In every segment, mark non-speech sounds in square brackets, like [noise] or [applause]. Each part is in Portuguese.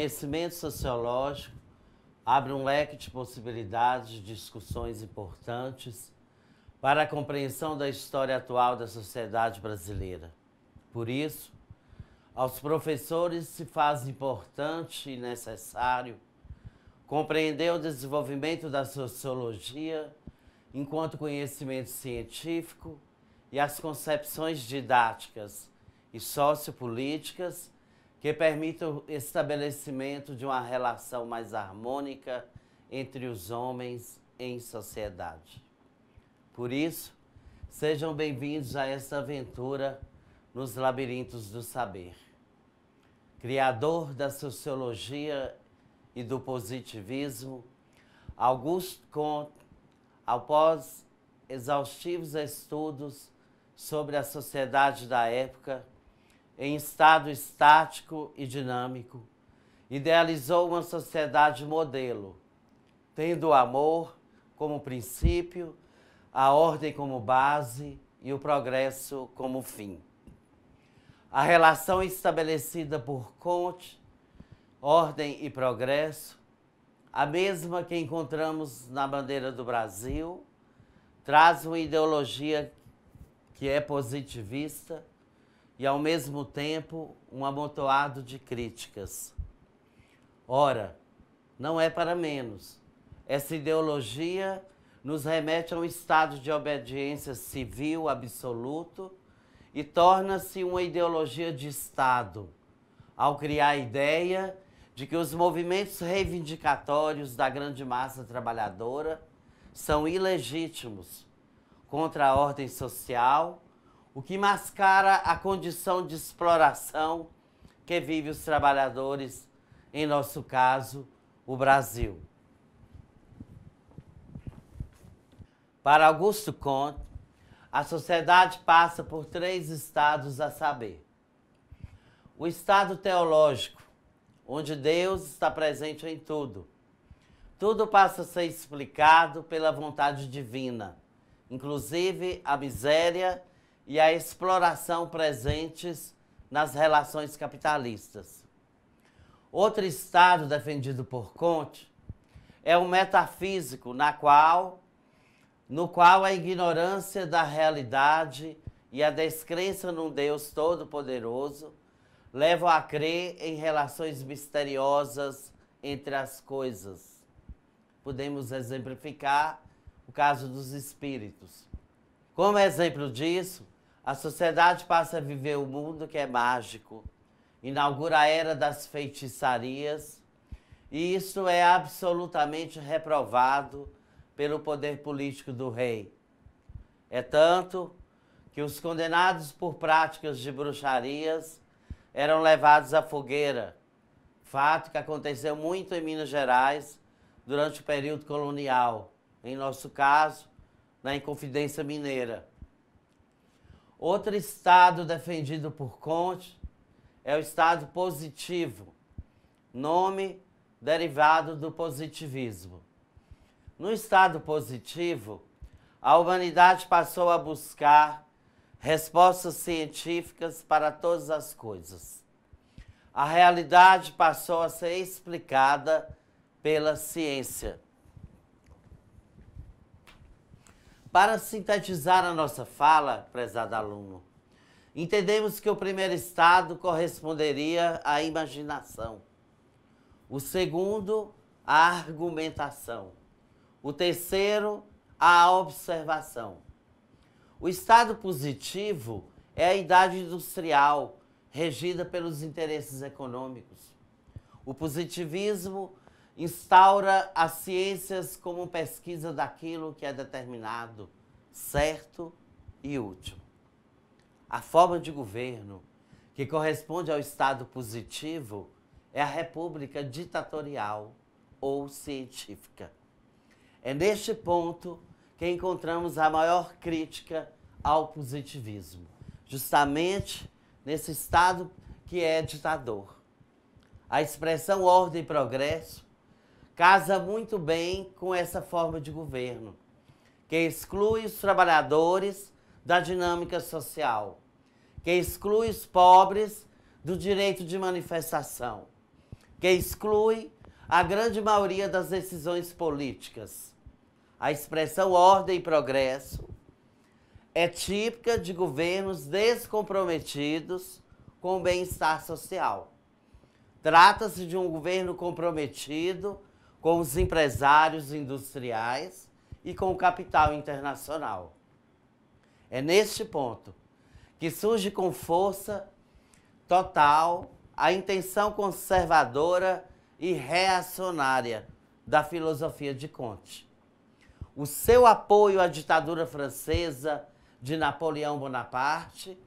conhecimento sociológico abre um leque de possibilidades de discussões importantes para a compreensão da história atual da sociedade brasileira. Por isso, aos professores se faz importante e necessário compreender o desenvolvimento da sociologia enquanto conhecimento científico e as concepções didáticas e sociopolíticas que permita o estabelecimento de uma relação mais harmônica entre os homens em sociedade. Por isso, sejam bem-vindos a esta aventura nos labirintos do saber. Criador da sociologia e do positivismo, Auguste Comte, após exaustivos estudos sobre a sociedade da época, em estado estático e dinâmico, idealizou uma sociedade modelo, tendo o amor como princípio, a ordem como base e o progresso como fim. A relação estabelecida por Comte, ordem e progresso, a mesma que encontramos na bandeira do Brasil, traz uma ideologia que é positivista e, ao mesmo tempo, um amontoado de críticas. Ora, não é para menos. Essa ideologia nos remete a um estado de obediência civil absoluto e torna-se uma ideologia de Estado, ao criar a ideia de que os movimentos reivindicatórios da grande massa trabalhadora são ilegítimos contra a ordem social o que mascara a condição de exploração que vive os trabalhadores, em nosso caso, o Brasil. Para Augusto Comte, a sociedade passa por três estados a saber: o estado teológico, onde Deus está presente em tudo. Tudo passa a ser explicado pela vontade divina, inclusive a miséria e a exploração presentes nas relações capitalistas. Outro estado defendido por Comte é o metafísico, na qual, no qual a ignorância da realidade e a descrença num Deus todo-poderoso levam a crer em relações misteriosas entre as coisas. Podemos exemplificar o caso dos espíritos. Como exemplo disso, a sociedade passa a viver o um mundo que é mágico, inaugura a era das feitiçarias, e isso é absolutamente reprovado pelo poder político do rei. É tanto que os condenados por práticas de bruxarias eram levados à fogueira, fato que aconteceu muito em Minas Gerais durante o período colonial, em nosso caso, na Inconfidência Mineira. Outro estado defendido por Comte é o estado positivo, nome derivado do positivismo. No estado positivo, a humanidade passou a buscar respostas científicas para todas as coisas. A realidade passou a ser explicada pela ciência. Para sintetizar a nossa fala, prezado aluno, entendemos que o primeiro estado corresponderia à imaginação, o segundo, à argumentação, o terceiro, à observação. O estado positivo é a idade industrial, regida pelos interesses econômicos. O positivismo instaura as ciências como pesquisa daquilo que é determinado, certo e útil. A forma de governo que corresponde ao Estado positivo é a república ditatorial ou científica. É neste ponto que encontramos a maior crítica ao positivismo, justamente nesse Estado que é ditador. A expressão ordem e progresso casa muito bem com essa forma de governo, que exclui os trabalhadores da dinâmica social, que exclui os pobres do direito de manifestação, que exclui a grande maioria das decisões políticas. A expressão ordem e progresso é típica de governos descomprometidos com o bem-estar social. Trata-se de um governo comprometido com os empresários industriais e com o capital internacional. É neste ponto que surge com força total a intenção conservadora e reacionária da filosofia de Comte. O seu apoio à ditadura francesa de Napoleão Bonaparte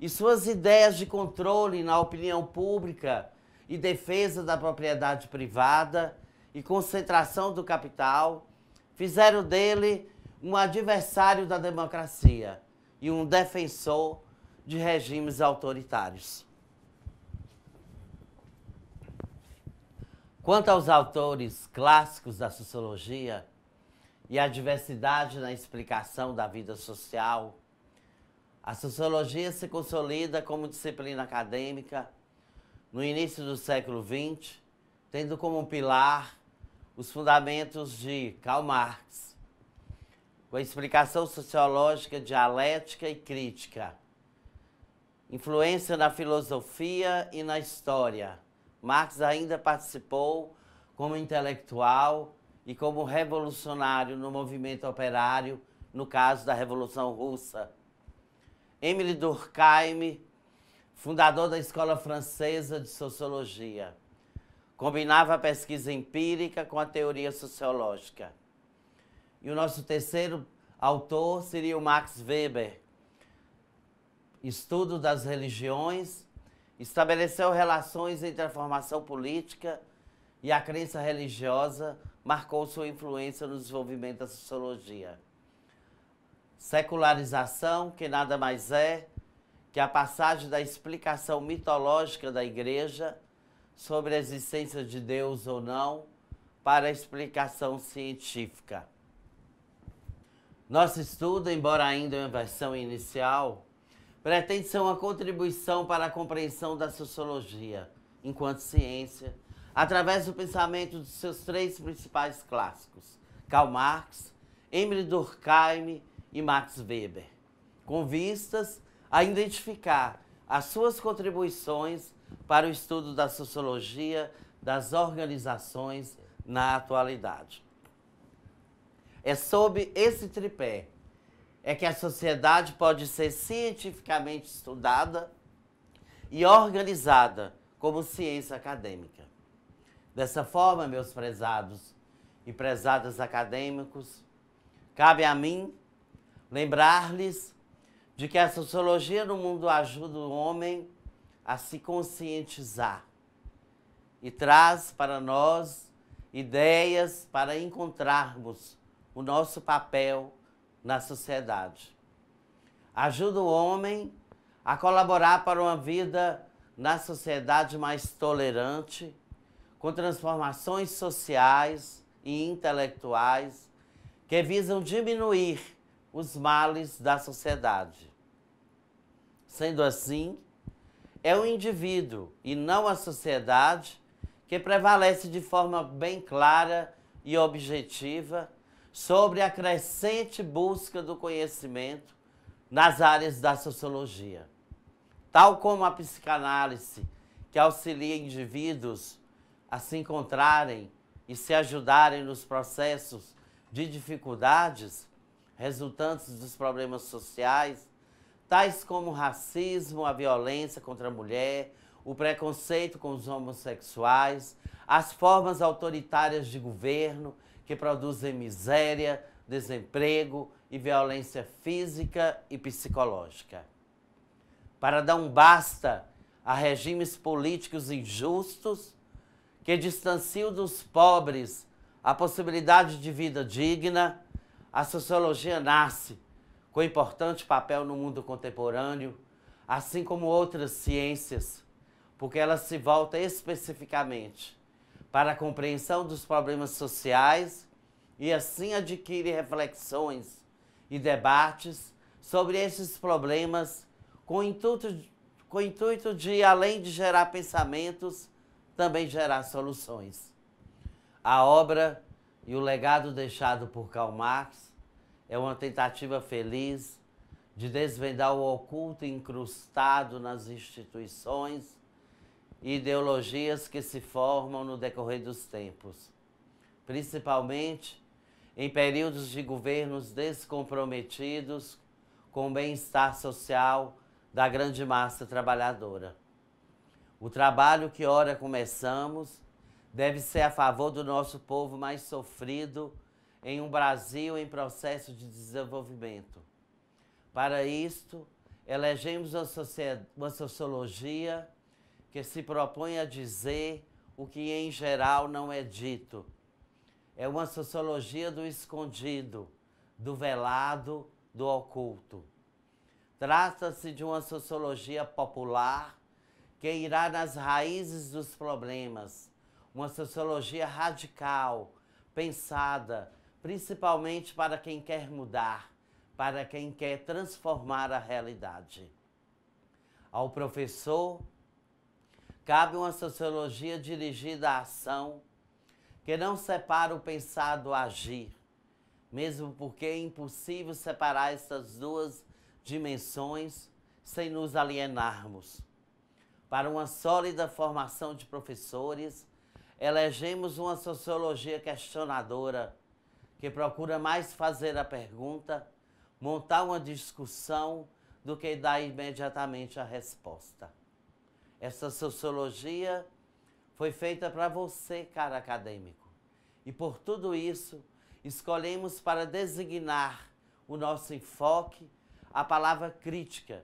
e suas ideias de controle na opinião pública e defesa da propriedade privada e concentração do capital, fizeram dele um adversário da democracia e um defensor de regimes autoritários. Quanto aos autores clássicos da sociologia e a diversidade na explicação da vida social, a sociologia se consolida como disciplina acadêmica no início do século XX, tendo como pilar os fundamentos de Karl Marx, com a explicação sociológica, dialética e crítica, influência na filosofia e na história. Marx ainda participou como intelectual e como revolucionário no movimento operário, no caso da Revolução Russa. Emile Durkheim, fundador da Escola Francesa de Sociologia. Combinava a pesquisa empírica com a teoria sociológica. E o nosso terceiro autor seria o Max Weber. Estudo das religiões, estabeleceu relações entre a formação política e a crença religiosa, marcou sua influência no desenvolvimento da sociologia. Secularização, que nada mais é que a passagem da explicação mitológica da igreja sobre a existência de Deus ou não para explicação científica. Nosso estudo, embora ainda em versão inicial, pretende ser uma contribuição para a compreensão da sociologia enquanto ciência, através do pensamento dos seus três principais clássicos, Karl Marx, Emile Durkheim e Max Weber, com vistas a identificar as suas contribuições para o estudo da sociologia das organizações na atualidade. É sob esse tripé é que a sociedade pode ser cientificamente estudada e organizada como ciência acadêmica. Dessa forma, meus prezados e prezadas acadêmicos, cabe a mim lembrar-lhes de que a sociologia no mundo ajuda o homem a se conscientizar e traz para nós ideias para encontrarmos o nosso papel na sociedade. Ajuda o homem a colaborar para uma vida na sociedade mais tolerante, com transformações sociais e intelectuais que visam diminuir os males da sociedade. Sendo assim, é o indivíduo e não a sociedade que prevalece de forma bem clara e objetiva sobre a crescente busca do conhecimento nas áreas da sociologia. Tal como a psicanálise, que auxilia indivíduos a se encontrarem e se ajudarem nos processos de dificuldades resultantes dos problemas sociais, tais como o racismo, a violência contra a mulher, o preconceito com os homossexuais, as formas autoritárias de governo que produzem miséria, desemprego e violência física e psicológica. Para dar um basta a regimes políticos injustos que distanciam dos pobres a possibilidade de vida digna, a sociologia nasce com importante papel no mundo contemporâneo, assim como outras ciências, porque ela se volta especificamente para a compreensão dos problemas sociais e assim adquire reflexões e debates sobre esses problemas com o intuito de, com o intuito de além de gerar pensamentos, também gerar soluções. A obra e o legado deixado por Karl Marx é uma tentativa feliz de desvendar o oculto incrustado nas instituições e ideologias que se formam no decorrer dos tempos, principalmente em períodos de governos descomprometidos com o bem-estar social da grande massa trabalhadora. O trabalho que ora começamos deve ser a favor do nosso povo mais sofrido em um Brasil em processo de desenvolvimento. Para isto, elegemos uma sociologia que se propõe a dizer o que em geral não é dito. É uma sociologia do escondido, do velado, do oculto. Trata-se de uma sociologia popular que irá nas raízes dos problemas, uma sociologia radical, pensada, principalmente para quem quer mudar, para quem quer transformar a realidade. Ao professor, cabe uma sociologia dirigida à ação, que não separa o pensar do agir, mesmo porque é impossível separar essas duas dimensões sem nos alienarmos. Para uma sólida formação de professores, elegemos uma sociologia questionadora, que procura mais fazer a pergunta, montar uma discussão, do que dar imediatamente a resposta. Essa sociologia foi feita para você, cara acadêmico. E por tudo isso, escolhemos para designar o nosso enfoque a palavra crítica,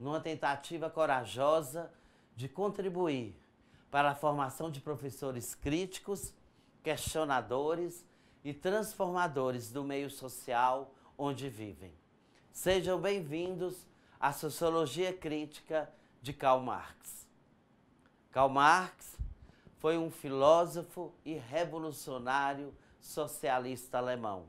numa tentativa corajosa de contribuir para a formação de professores críticos, questionadores e transformadores do meio social onde vivem. Sejam bem-vindos à Sociologia Crítica de Karl Marx. Karl Marx foi um filósofo e revolucionário socialista alemão.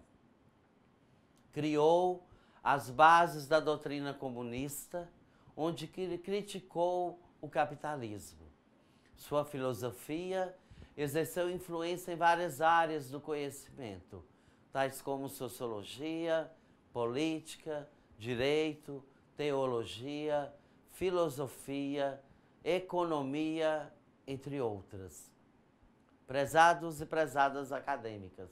Criou as bases da doutrina comunista, onde criticou o capitalismo. Sua filosofia exerceu influência em várias áreas do conhecimento, tais como sociologia, política, direito, teologia, filosofia, economia, entre outras. Prezados e prezadas acadêmicas,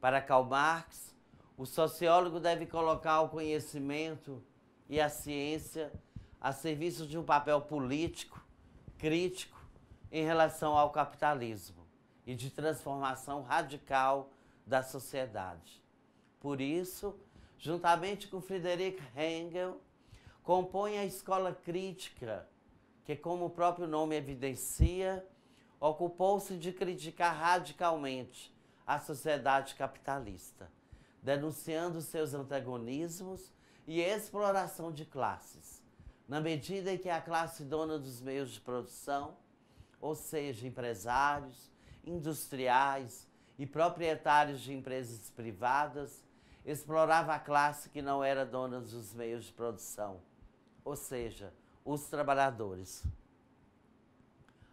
para Karl Marx, o sociólogo deve colocar o conhecimento e a ciência a serviço de um papel político, crítico, em relação ao capitalismo e de transformação radical da sociedade. Por isso, juntamente com Friedrich Engel, compõe a escola crítica, que, como o próprio nome evidencia, ocupou-se de criticar radicalmente a sociedade capitalista, denunciando seus antagonismos e exploração de classes, na medida em que a classe dona dos meios de produção ou seja, empresários, industriais e proprietários de empresas privadas, explorava a classe que não era dona dos meios de produção, ou seja, os trabalhadores.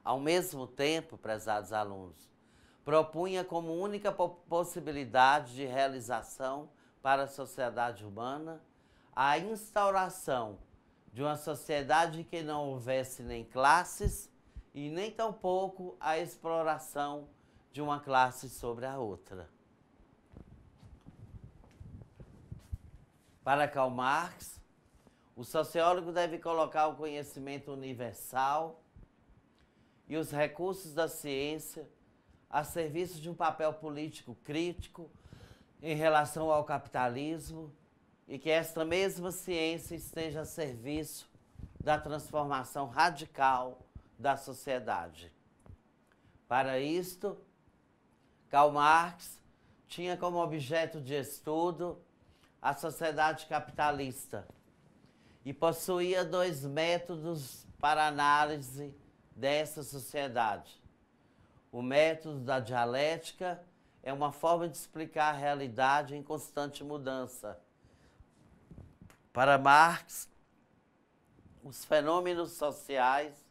Ao mesmo tempo, prezados alunos, propunha como única possibilidade de realização para a sociedade humana a instauração de uma sociedade em que não houvesse nem classes, e nem tampouco a exploração de uma classe sobre a outra. Para Karl Marx, o sociólogo deve colocar o conhecimento universal e os recursos da ciência a serviço de um papel político crítico em relação ao capitalismo e que esta mesma ciência esteja a serviço da transformação radical da sociedade. Para isto, Karl Marx tinha como objeto de estudo a sociedade capitalista e possuía dois métodos para análise dessa sociedade. O método da dialética é uma forma de explicar a realidade em constante mudança. Para Marx, os fenômenos sociais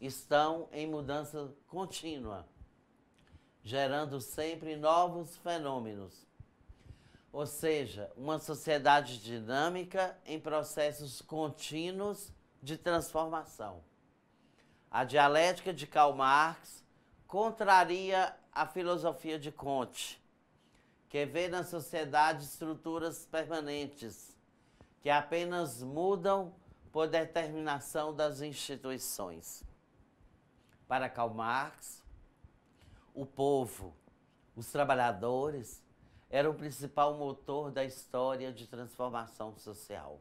estão em mudança contínua, gerando sempre novos fenômenos. Ou seja, uma sociedade dinâmica em processos contínuos de transformação. A dialética de Karl Marx contraria a filosofia de Comte, que vê na sociedade estruturas permanentes, que apenas mudam por determinação das instituições para Karl Marx, o povo, os trabalhadores, era o principal motor da história de transformação social.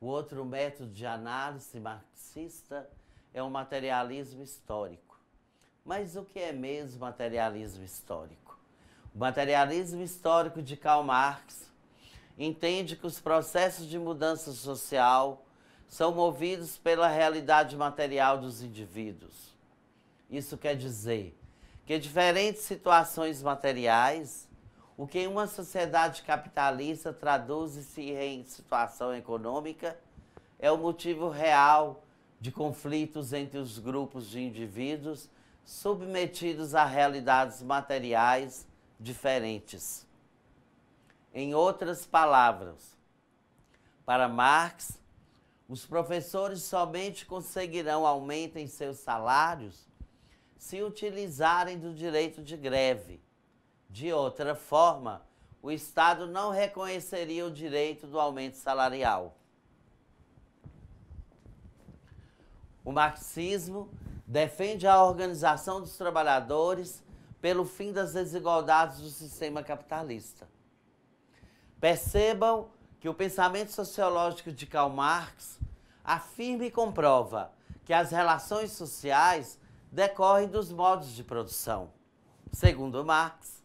O outro método de análise marxista é o materialismo histórico. Mas o que é mesmo materialismo histórico? O materialismo histórico de Karl Marx entende que os processos de mudança social são movidos pela realidade material dos indivíduos. Isso quer dizer que diferentes situações materiais, o que em uma sociedade capitalista traduz-se em situação econômica, é o motivo real de conflitos entre os grupos de indivíduos submetidos a realidades materiais diferentes. Em outras palavras, para Marx, os professores somente conseguirão aumento em seus salários se utilizarem do direito de greve. De outra forma, o Estado não reconheceria o direito do aumento salarial. O marxismo defende a organização dos trabalhadores pelo fim das desigualdades do sistema capitalista. Percebam que o pensamento sociológico de Karl Marx afirma e comprova que as relações sociais decorrem dos modos de produção. Segundo Marx,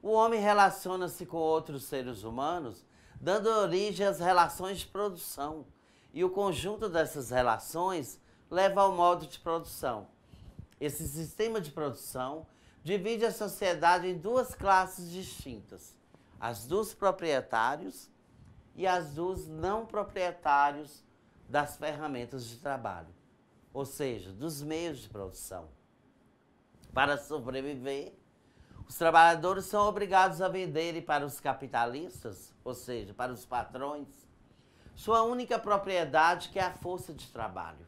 o homem relaciona-se com outros seres humanos, dando origem às relações de produção, e o conjunto dessas relações leva ao modo de produção. Esse sistema de produção divide a sociedade em duas classes distintas: as dos proprietários e as dos não proprietários das ferramentas de trabalho, ou seja, dos meios de produção. Para sobreviver, os trabalhadores são obrigados a venderem para os capitalistas, ou seja, para os patrões, sua única propriedade, que é a força de trabalho.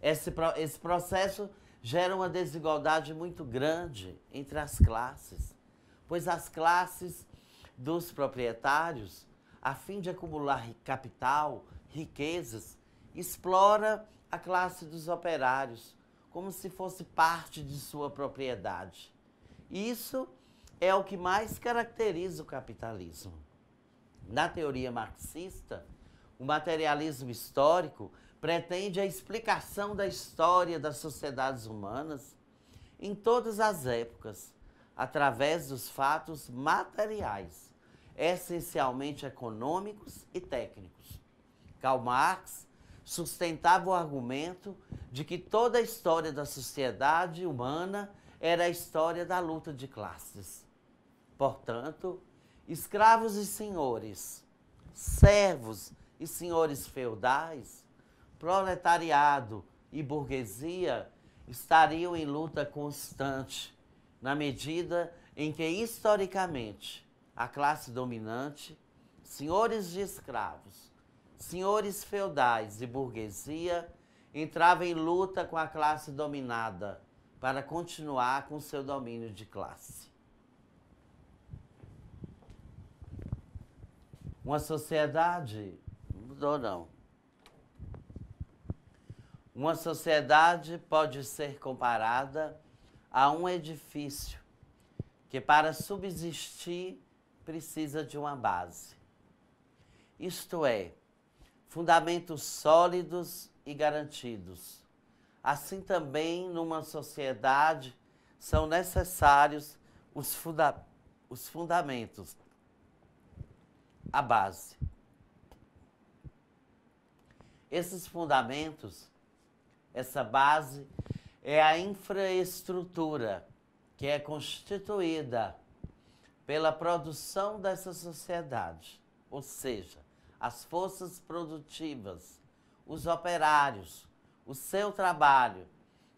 Esse, esse processo gera uma desigualdade muito grande entre as classes, pois as classes dos proprietários a fim de acumular capital, riquezas, explora a classe dos operários como se fosse parte de sua propriedade. Isso é o que mais caracteriza o capitalismo. Na teoria marxista, o materialismo histórico pretende a explicação da história das sociedades humanas em todas as épocas, através dos fatos materiais essencialmente econômicos e técnicos. Karl Marx sustentava o argumento de que toda a história da sociedade humana era a história da luta de classes. Portanto, escravos e senhores, servos e senhores feudais, proletariado e burguesia estariam em luta constante, na medida em que, historicamente, a classe dominante, senhores de escravos, senhores feudais e burguesia entrava em luta com a classe dominada para continuar com seu domínio de classe. Uma sociedade mudou não. Uma sociedade pode ser comparada a um edifício que para subsistir precisa de uma base. Isto é, fundamentos sólidos e garantidos. Assim também, numa sociedade, são necessários os, funda os fundamentos, a base. Esses fundamentos, essa base, é a infraestrutura que é constituída pela produção dessa sociedade, ou seja, as forças produtivas, os operários, o seu trabalho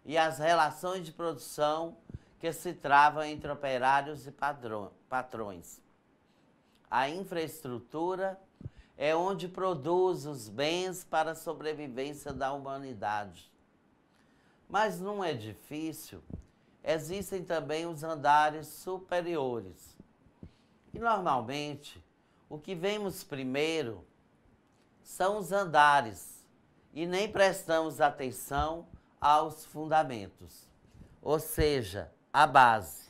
e as relações de produção que se travam entre operários e patrões. A infraestrutura é onde produz os bens para a sobrevivência da humanidade. Mas num edifício é existem também os andares superiores e normalmente, o que vemos primeiro são os andares e nem prestamos atenção aos fundamentos, ou seja, a base.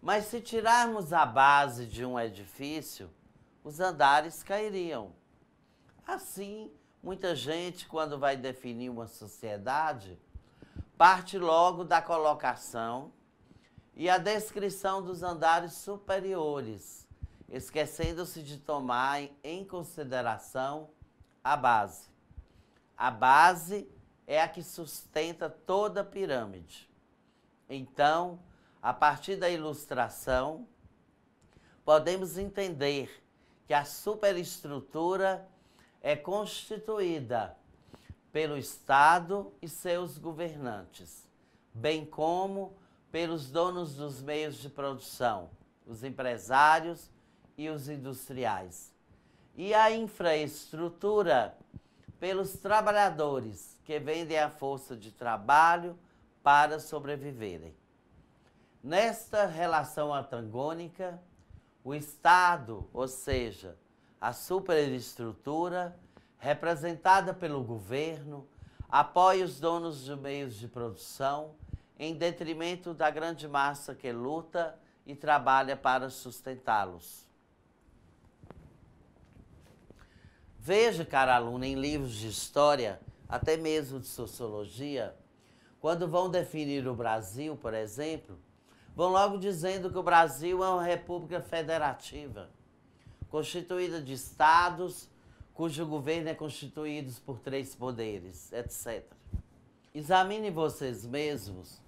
Mas se tirarmos a base de um edifício, os andares cairiam. Assim, muita gente, quando vai definir uma sociedade, parte logo da colocação e a descrição dos andares superiores, esquecendo-se de tomar em consideração a base. A base é a que sustenta toda a pirâmide. Então, a partir da ilustração, podemos entender que a superestrutura é constituída pelo Estado e seus governantes, bem como pelos donos dos meios de produção, os empresários e os industriais. E a infraestrutura pelos trabalhadores que vendem a força de trabalho para sobreviverem. Nesta relação antagônica, o Estado, ou seja, a superestrutura, representada pelo governo, apoia os donos de meios de produção em detrimento da grande massa que luta e trabalha para sustentá-los. Veja, cara aluno, em livros de história, até mesmo de sociologia, quando vão definir o Brasil, por exemplo, vão logo dizendo que o Brasil é uma república federativa, constituída de estados cujo governo é constituído por três poderes, etc. Examinem vocês mesmos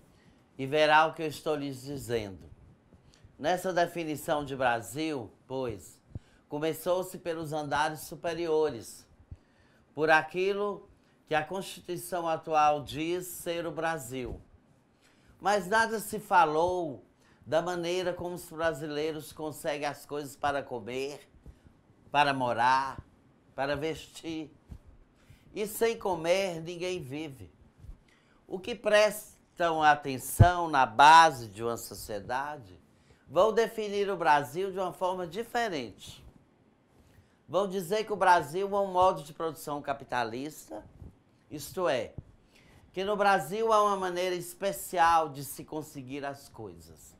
e verá o que eu estou lhes dizendo. Nessa definição de Brasil, pois, começou-se pelos andares superiores, por aquilo que a Constituição atual diz ser o Brasil. Mas nada se falou da maneira como os brasileiros conseguem as coisas para comer, para morar, para vestir. E sem comer ninguém vive. O que presta prestam atenção na base de uma sociedade, vão definir o Brasil de uma forma diferente. Vão dizer que o Brasil é um modo de produção capitalista, isto é, que no Brasil há uma maneira especial de se conseguir as coisas.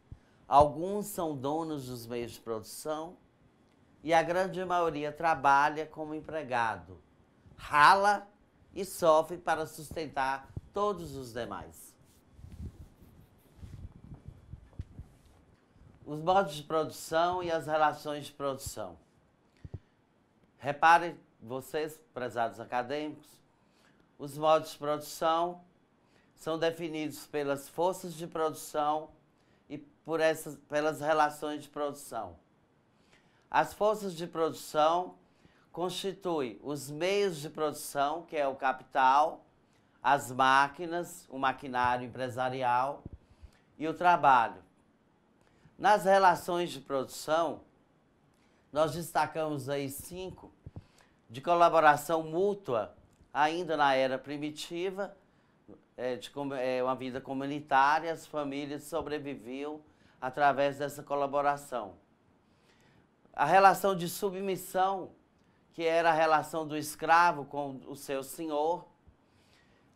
Alguns são donos dos meios de produção e a grande maioria trabalha como empregado, rala e sofre para sustentar todos os demais. os modos de produção e as relações de produção. Reparem, vocês, prezados acadêmicos, os modos de produção são definidos pelas forças de produção e por essas, pelas relações de produção. As forças de produção constituem os meios de produção, que é o capital, as máquinas, o maquinário empresarial e o trabalho. Nas relações de produção, nós destacamos aí cinco de colaboração mútua, ainda na era primitiva, é, de é, uma vida comunitária, as famílias sobreviviam através dessa colaboração. A relação de submissão, que era a relação do escravo com o seu senhor,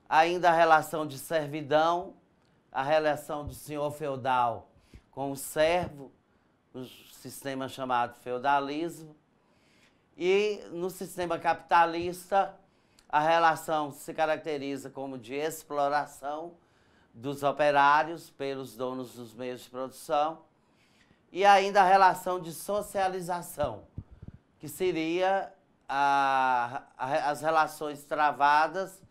ainda a relação de servidão, a relação do senhor feudal com o servo, o sistema chamado feudalismo. E no sistema capitalista, a relação se caracteriza como de exploração dos operários pelos donos dos meios de produção e ainda a relação de socialização, que seria a, a, as relações travadas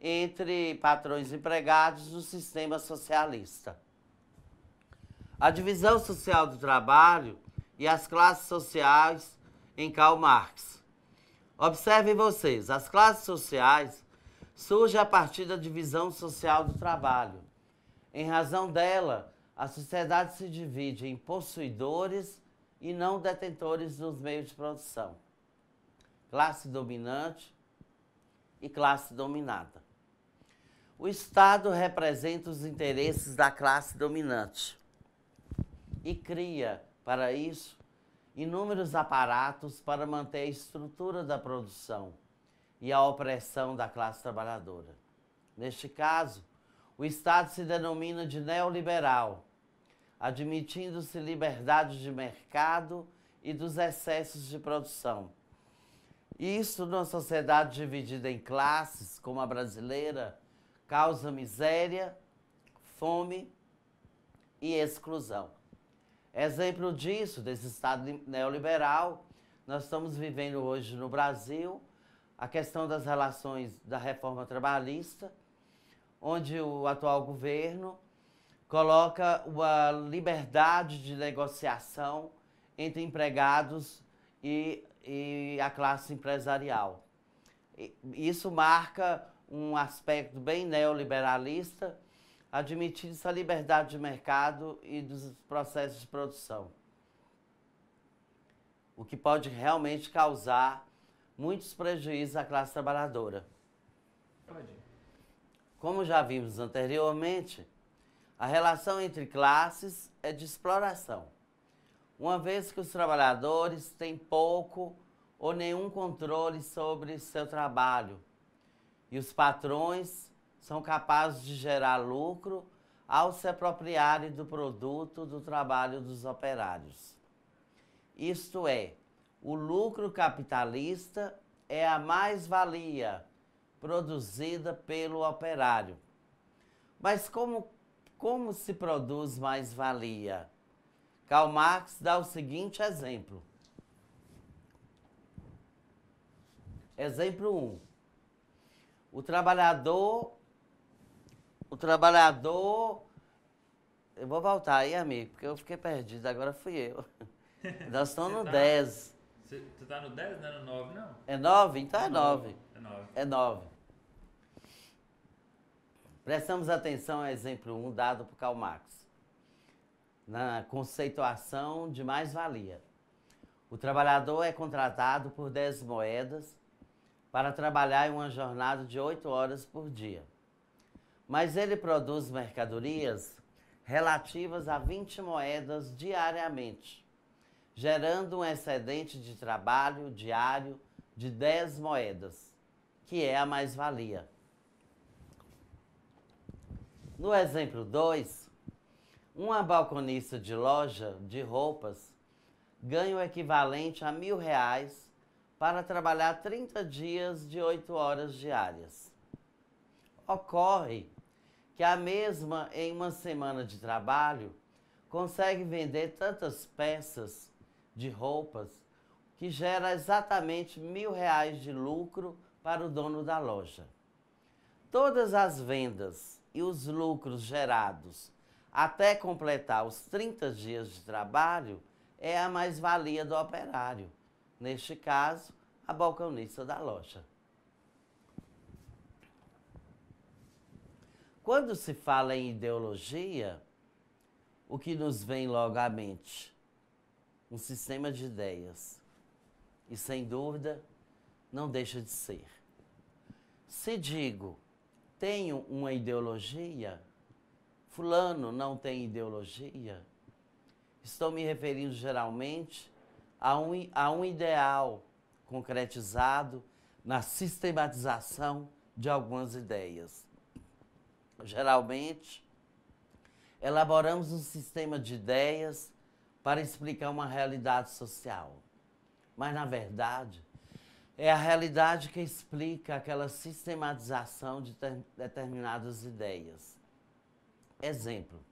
entre patrões empregados no sistema socialista a divisão social do trabalho e as classes sociais em Karl Marx. Observem vocês, as classes sociais surgem a partir da divisão social do trabalho. Em razão dela, a sociedade se divide em possuidores e não detentores dos meios de produção, classe dominante e classe dominada. O Estado representa os interesses da classe dominante e cria, para isso, inúmeros aparatos para manter a estrutura da produção e a opressão da classe trabalhadora. Neste caso, o Estado se denomina de neoliberal, admitindo-se liberdade de mercado e dos excessos de produção. Isso, numa sociedade dividida em classes, como a brasileira, causa miséria, fome e exclusão. Exemplo disso, desse Estado neoliberal, nós estamos vivendo hoje no Brasil a questão das relações da reforma trabalhista, onde o atual governo coloca uma liberdade de negociação entre empregados e, e a classe empresarial. E isso marca um aspecto bem neoliberalista admitindo essa liberdade de mercado e dos processos de produção, o que pode realmente causar muitos prejuízos à classe trabalhadora. Como já vimos anteriormente, a relação entre classes é de exploração, uma vez que os trabalhadores têm pouco ou nenhum controle sobre seu trabalho e os patrões são capazes de gerar lucro ao se apropriarem do produto do trabalho dos operários. Isto é, o lucro capitalista é a mais-valia produzida pelo operário. Mas como, como se produz mais-valia? Karl Marx dá o seguinte exemplo. Exemplo 1. Um, o trabalhador o trabalhador. Eu vou voltar aí, amigo, porque eu fiquei perdido, agora fui eu. [laughs] Nós estamos no 10. Tá- você está no 10, não é no 9, não? É 9? Então é 9. É 9. É 9. É Prestamos atenção ao exemplo 1 dado por Karl Marx, na conceituação de mais-valia. O trabalhador é contratado por 10 moedas para trabalhar em uma jornada de 8 horas por dia mas ele produz mercadorias relativas a 20 moedas diariamente, gerando um excedente de trabalho diário de 10 moedas, que é a mais-valia. No exemplo 2, uma balconista de loja de roupas ganha o equivalente a mil reais para trabalhar 30 dias de 8 horas diárias. Ocorre que a mesma, em uma semana de trabalho, consegue vender tantas peças de roupas que gera exatamente mil reais de lucro para o dono da loja. Todas as vendas e os lucros gerados até completar os 30 dias de trabalho é a mais-valia do operário, neste caso, a balconista da loja. Quando se fala em ideologia, o que nos vem logo à mente? Um sistema de ideias. E sem dúvida, não deixa de ser. Se digo, tenho uma ideologia, Fulano não tem ideologia, estou me referindo geralmente a um, a um ideal concretizado na sistematização de algumas ideias geralmente, elaboramos um sistema de ideias para explicar uma realidade social. Mas, na verdade, é a realidade que explica aquela sistematização de determinadas ideias. Exemplo: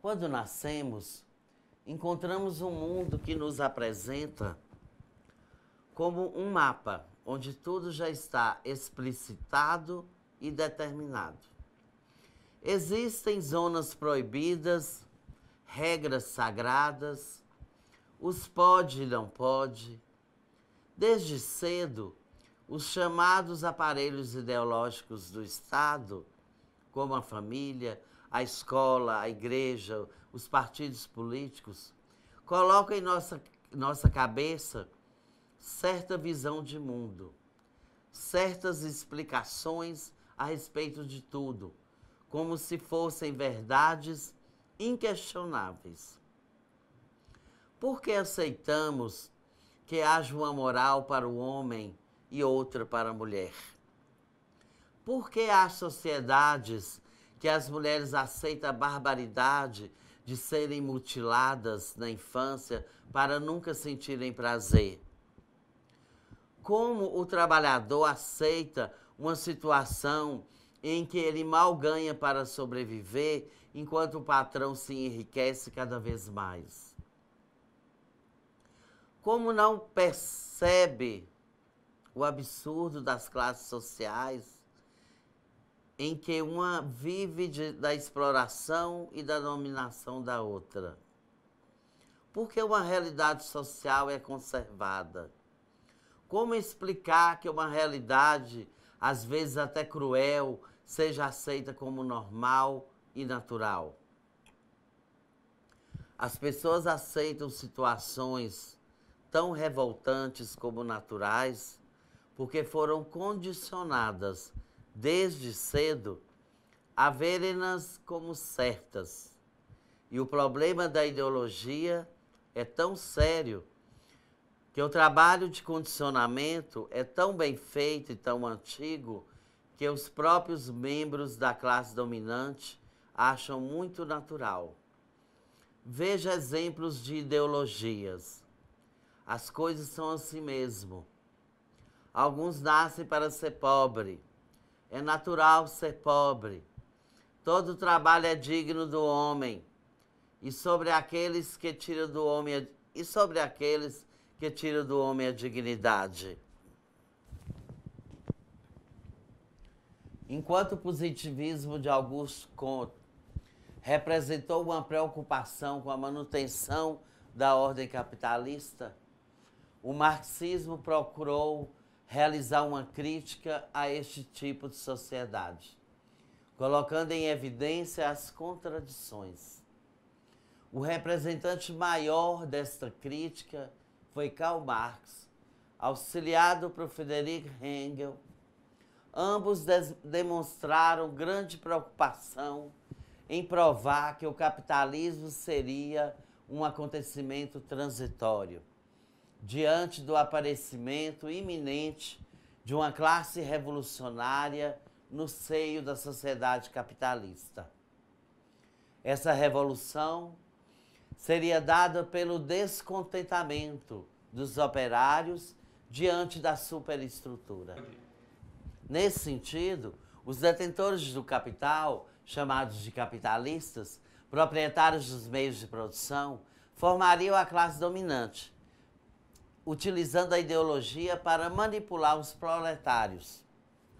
quando nascemos, encontramos um mundo que nos apresenta como um mapa onde tudo já está explicitado e determinado. Existem zonas proibidas, regras sagradas, os pode e não pode. Desde cedo, os chamados aparelhos ideológicos do Estado, como a família, a escola, a igreja, os partidos políticos, colocam em nossa, nossa cabeça certa visão de mundo, certas explicações a respeito de tudo como se fossem verdades inquestionáveis. Por que aceitamos que haja uma moral para o homem e outra para a mulher? Por que há sociedades que as mulheres aceitam a barbaridade de serem mutiladas na infância para nunca sentirem prazer? Como o trabalhador aceita uma situação em que ele mal ganha para sobreviver, enquanto o patrão se enriquece cada vez mais. Como não percebe o absurdo das classes sociais em que uma vive de, da exploração e da dominação da outra? Porque uma realidade social é conservada. Como explicar que uma realidade, às vezes até cruel, seja aceita como normal e natural. As pessoas aceitam situações tão revoltantes como naturais porque foram condicionadas desde cedo a verem-nas como certas. E o problema da ideologia é tão sério que o trabalho de condicionamento é tão bem feito e tão antigo que os próprios membros da classe dominante acham muito natural. Veja exemplos de ideologias. As coisas são assim mesmo. Alguns nascem para ser pobre. É natural ser pobre. Todo trabalho é digno do homem. E sobre aqueles que tiram do homem a... e sobre aqueles que tiram do homem a dignidade. Enquanto o positivismo de Augusto Comte representou uma preocupação com a manutenção da ordem capitalista, o marxismo procurou realizar uma crítica a este tipo de sociedade, colocando em evidência as contradições. O representante maior desta crítica foi Karl Marx, auxiliado por Friedrich Engels Ambos demonstraram grande preocupação em provar que o capitalismo seria um acontecimento transitório. Diante do aparecimento iminente de uma classe revolucionária no seio da sociedade capitalista. Essa revolução seria dada pelo descontentamento dos operários diante da superestrutura. Nesse sentido, os detentores do capital, chamados de capitalistas, proprietários dos meios de produção, formariam a classe dominante, utilizando a ideologia para manipular os proletários.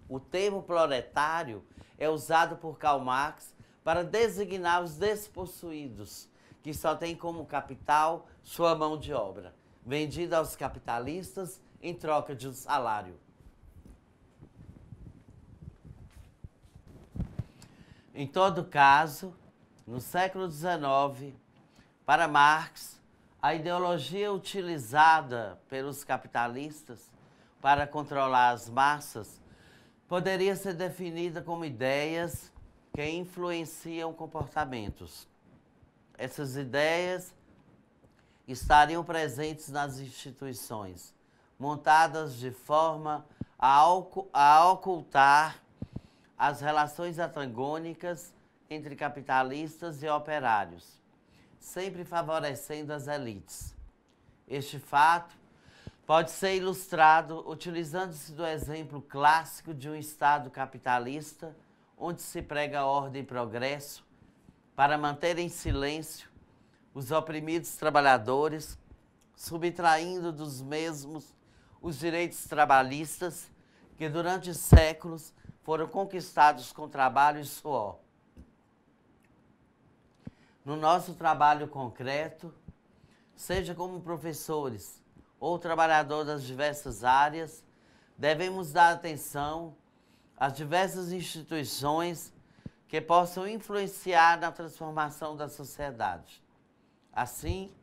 O termo proletário é usado por Karl Marx para designar os despossuídos, que só têm como capital sua mão de obra, vendida aos capitalistas em troca de um salário. Em todo caso, no século XIX, para Marx, a ideologia utilizada pelos capitalistas para controlar as massas poderia ser definida como ideias que influenciam comportamentos. Essas ideias estariam presentes nas instituições, montadas de forma a, a ocultar as relações antagônicas entre capitalistas e operários, sempre favorecendo as elites. Este fato pode ser ilustrado utilizando-se do exemplo clássico de um Estado capitalista onde se prega ordem e progresso para manter em silêncio os oprimidos trabalhadores, subtraindo dos mesmos os direitos trabalhistas que durante séculos foram conquistados com trabalho e suor. No nosso trabalho concreto, seja como professores ou trabalhadores das diversas áreas, devemos dar atenção às diversas instituições que possam influenciar na transformação da sociedade. Assim,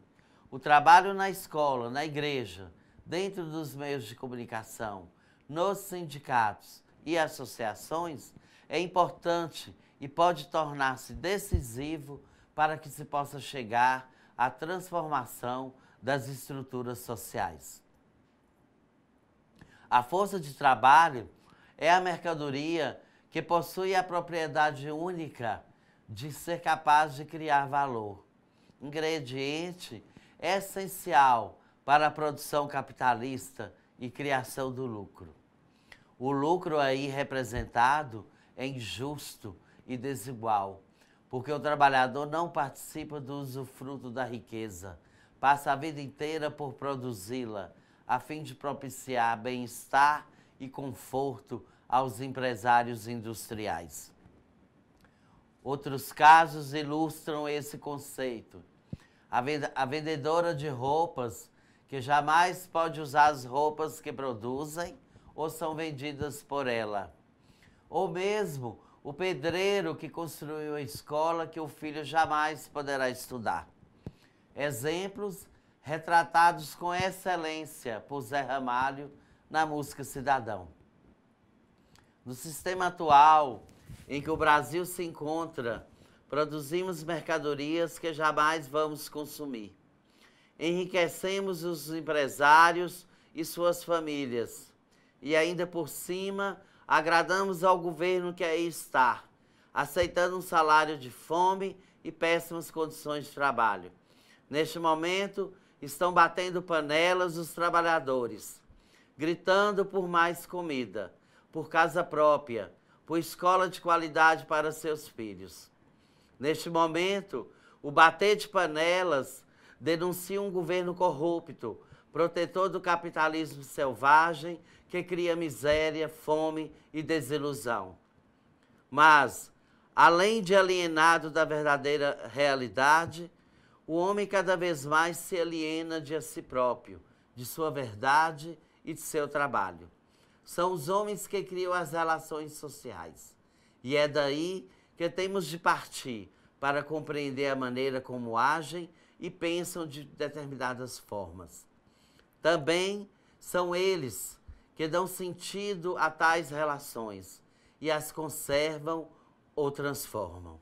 o trabalho na escola, na igreja, dentro dos meios de comunicação, nos sindicatos, e associações é importante e pode tornar-se decisivo para que se possa chegar à transformação das estruturas sociais. A força de trabalho é a mercadoria que possui a propriedade única de ser capaz de criar valor, ingrediente essencial para a produção capitalista e criação do lucro. O lucro aí representado é injusto e desigual, porque o trabalhador não participa do usufruto da riqueza, passa a vida inteira por produzi-la, a fim de propiciar bem-estar e conforto aos empresários industriais. Outros casos ilustram esse conceito. A vendedora de roupas, que jamais pode usar as roupas que produzem, ou são vendidas por ela. Ou mesmo o pedreiro que construiu a escola que o filho jamais poderá estudar. Exemplos retratados com excelência por Zé Ramalho na música Cidadão. No sistema atual em que o Brasil se encontra, produzimos mercadorias que jamais vamos consumir. Enriquecemos os empresários e suas famílias e ainda por cima agradamos ao governo que aí está, aceitando um salário de fome e péssimas condições de trabalho. Neste momento, estão batendo panelas os trabalhadores, gritando por mais comida, por casa própria, por escola de qualidade para seus filhos. Neste momento, o bater de panelas denuncia um governo corrupto protetor do capitalismo selvagem que cria miséria, fome e desilusão. Mas, além de alienado da verdadeira realidade, o homem cada vez mais se aliena de si próprio, de sua verdade e de seu trabalho. São os homens que criam as relações sociais. E é daí que temos de partir para compreender a maneira como agem e pensam de determinadas formas. Também são eles que dão sentido a tais relações e as conservam ou transformam.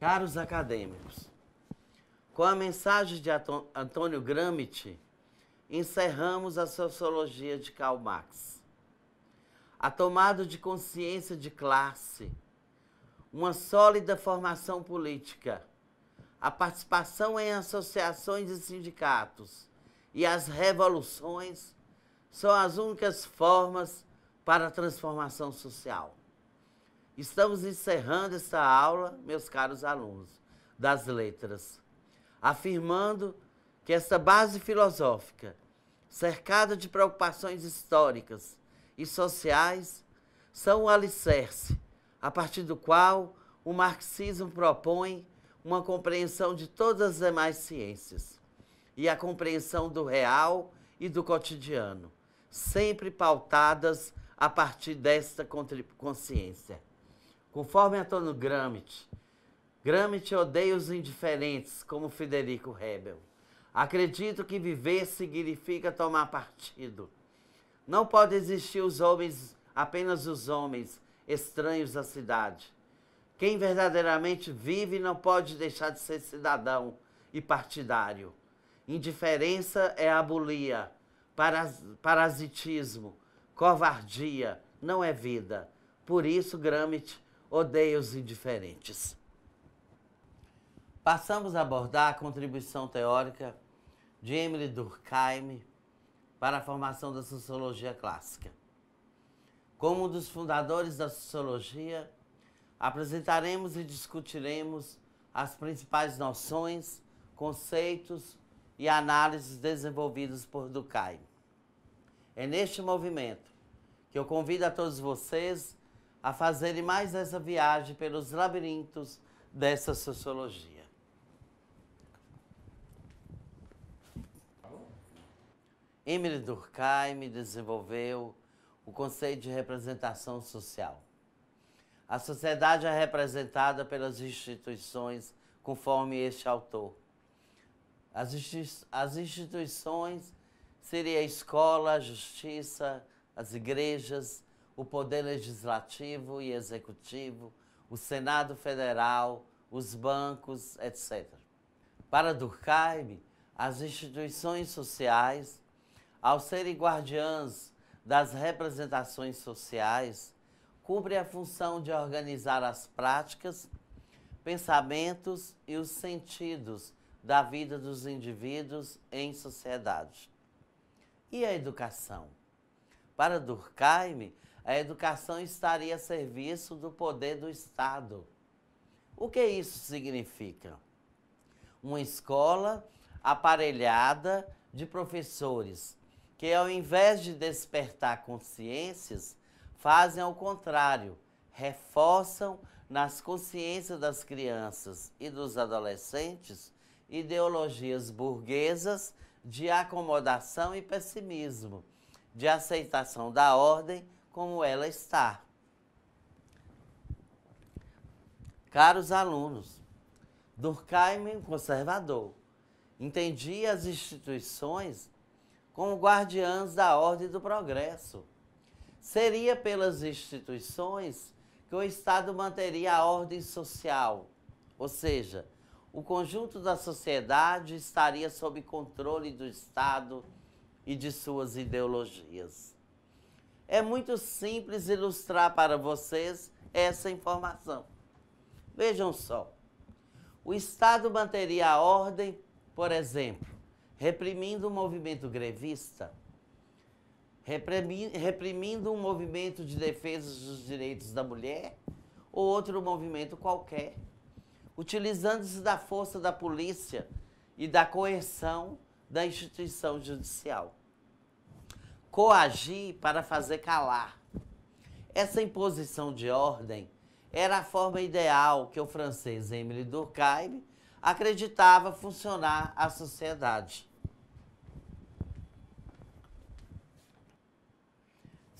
Caros acadêmicos, com a mensagem de Antônio Gramsci, encerramos a sociologia de Karl Marx. A tomada de consciência de classe, uma sólida formação política a participação em associações e sindicatos e as revoluções são as únicas formas para a transformação social. Estamos encerrando esta aula, meus caros alunos, das letras, afirmando que esta base filosófica, cercada de preocupações históricas e sociais, são o alicerce a partir do qual o marxismo propõe uma compreensão de todas as demais ciências e a compreensão do real e do cotidiano, sempre pautadas a partir desta consciência. Conforme Antônio Gramsci, Gramsci odeia os indiferentes, como Federico Hebel. Acredito que viver significa tomar partido. Não pode existir os homens, apenas os homens, estranhos à cidade. Quem verdadeiramente vive não pode deixar de ser cidadão e partidário. Indiferença é abolia, parasitismo, covardia, não é vida. Por isso, Gramsci odeia os indiferentes. Passamos a abordar a contribuição teórica de Emily Durkheim para a formação da sociologia clássica. Como um dos fundadores da sociologia, Apresentaremos e discutiremos as principais noções, conceitos e análises desenvolvidos por Ducai. É neste movimento que eu convido a todos vocês a fazerem mais essa viagem pelos labirintos dessa sociologia. Emile Durkheim desenvolveu o conceito de representação social. A sociedade é representada pelas instituições, conforme este autor. As, institui as instituições seria a escola, a justiça, as igrejas, o poder legislativo e executivo, o Senado Federal, os bancos, etc. Para Durkheim, as instituições sociais, ao serem guardiãs das representações sociais, cumpre a função de organizar as práticas, pensamentos e os sentidos da vida dos indivíduos em sociedade. E a educação? Para Durkheim, a educação estaria a serviço do poder do Estado. O que isso significa? Uma escola aparelhada de professores que, ao invés de despertar consciências, fazem ao contrário, reforçam nas consciências das crianças e dos adolescentes ideologias burguesas de acomodação e pessimismo, de aceitação da ordem como ela está. Caros alunos, Durkheim, conservador, entendia as instituições como guardiãs da ordem do progresso Seria pelas instituições que o Estado manteria a ordem social, ou seja, o conjunto da sociedade estaria sob controle do Estado e de suas ideologias. É muito simples ilustrar para vocês essa informação. Vejam só. O Estado manteria a ordem, por exemplo, reprimindo o movimento grevista, reprimindo um movimento de defesa dos direitos da mulher ou outro movimento qualquer, utilizando-se da força da polícia e da coerção da instituição judicial. Coagir para fazer calar. Essa imposição de ordem era a forma ideal que o francês Émile Durkheim acreditava funcionar a sociedade.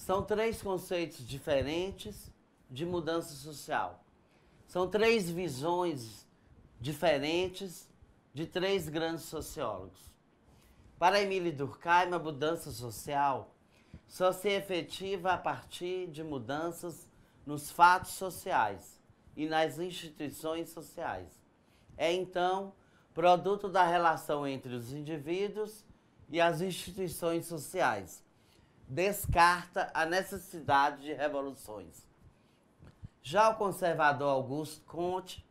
São três conceitos diferentes de mudança social. São três visões diferentes de três grandes sociólogos. Para Emile Durkheim, a mudança social só se efetiva a partir de mudanças nos fatos sociais e nas instituições sociais. É então produto da relação entre os indivíduos e as instituições sociais, descarta a necessidade de revoluções. Já o conservador Augusto Conte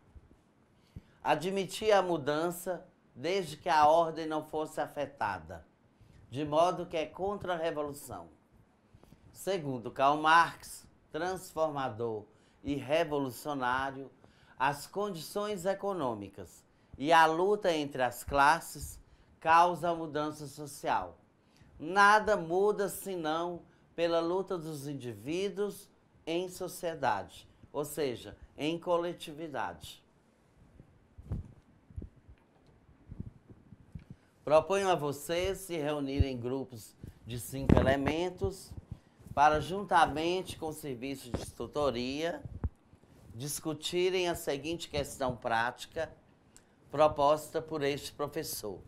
admitia a mudança desde que a ordem não fosse afetada, de modo que é contra a revolução. Segundo Karl Marx, transformador e revolucionário, as condições econômicas e a luta entre as classes causam a mudança social Nada muda senão pela luta dos indivíduos em sociedade, ou seja, em coletividade. Proponho a vocês se reunirem em grupos de cinco elementos para, juntamente com o serviço de tutoria, discutirem a seguinte questão prática proposta por este professor.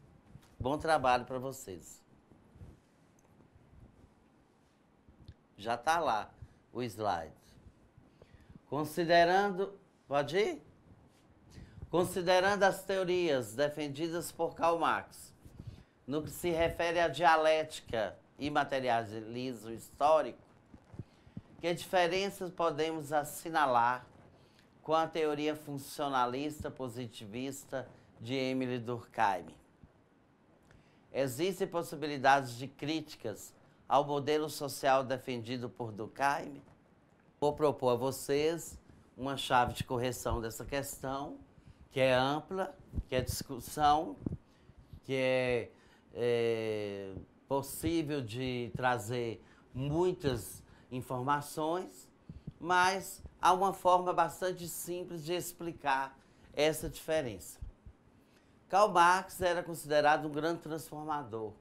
Bom trabalho para vocês. Já está lá o slide. Considerando. Pode ir? Considerando as teorias defendidas por Karl Marx no que se refere à dialética e materialismo histórico, que diferenças podemos assinalar com a teoria funcionalista positivista de Emily Durkheim? Existem possibilidades de críticas ao modelo social defendido por Durkheim, vou propor a vocês uma chave de correção dessa questão, que é ampla, que é discussão, que é, é possível de trazer muitas informações, mas há uma forma bastante simples de explicar essa diferença. Karl Marx era considerado um grande transformador.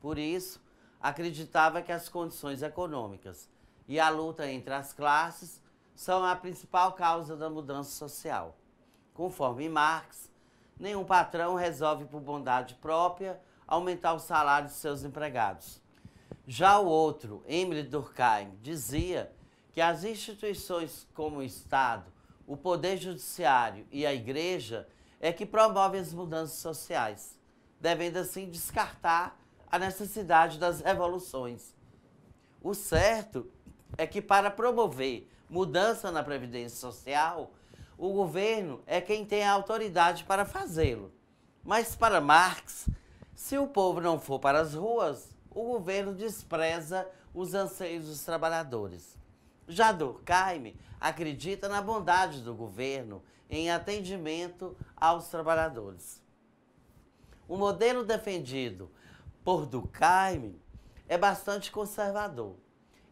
Por isso, acreditava que as condições econômicas e a luta entre as classes são a principal causa da mudança social. Conforme Marx, nenhum patrão resolve por bondade própria aumentar o salário de seus empregados. Já o outro, Emile Durkheim, dizia que as instituições como o Estado, o Poder Judiciário e a Igreja é que promovem as mudanças sociais, devendo assim descartar a necessidade das revoluções. O certo é que para promover mudança na previdência social, o governo é quem tem a autoridade para fazê-lo. Mas para Marx, se o povo não for para as ruas, o governo despreza os anseios dos trabalhadores. Já Durkheim acredita na bondade do governo em atendimento aos trabalhadores. O modelo defendido por Durkheim, é bastante conservador.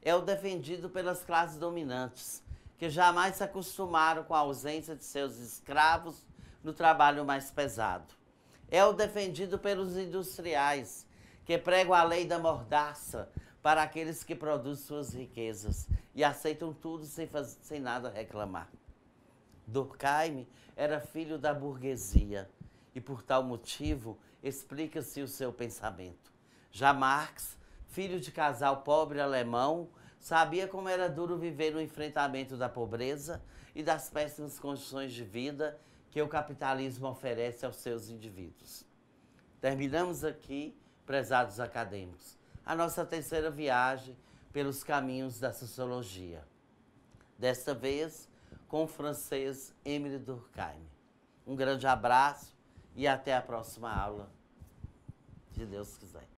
É o defendido pelas classes dominantes, que jamais se acostumaram com a ausência de seus escravos no trabalho mais pesado. É o defendido pelos industriais, que pregam a lei da mordaça para aqueles que produzem suas riquezas e aceitam tudo sem, fazer, sem nada reclamar. Durkheim era filho da burguesia e, por tal motivo, explica-se o seu pensamento. Já Marx, filho de casal pobre alemão, sabia como era duro viver no enfrentamento da pobreza e das péssimas condições de vida que o capitalismo oferece aos seus indivíduos. Terminamos aqui, prezados acadêmicos, a nossa terceira viagem pelos caminhos da sociologia. Desta vez, com o francês Emile Durkheim. Um grande abraço e até a próxima aula se Deus quiser.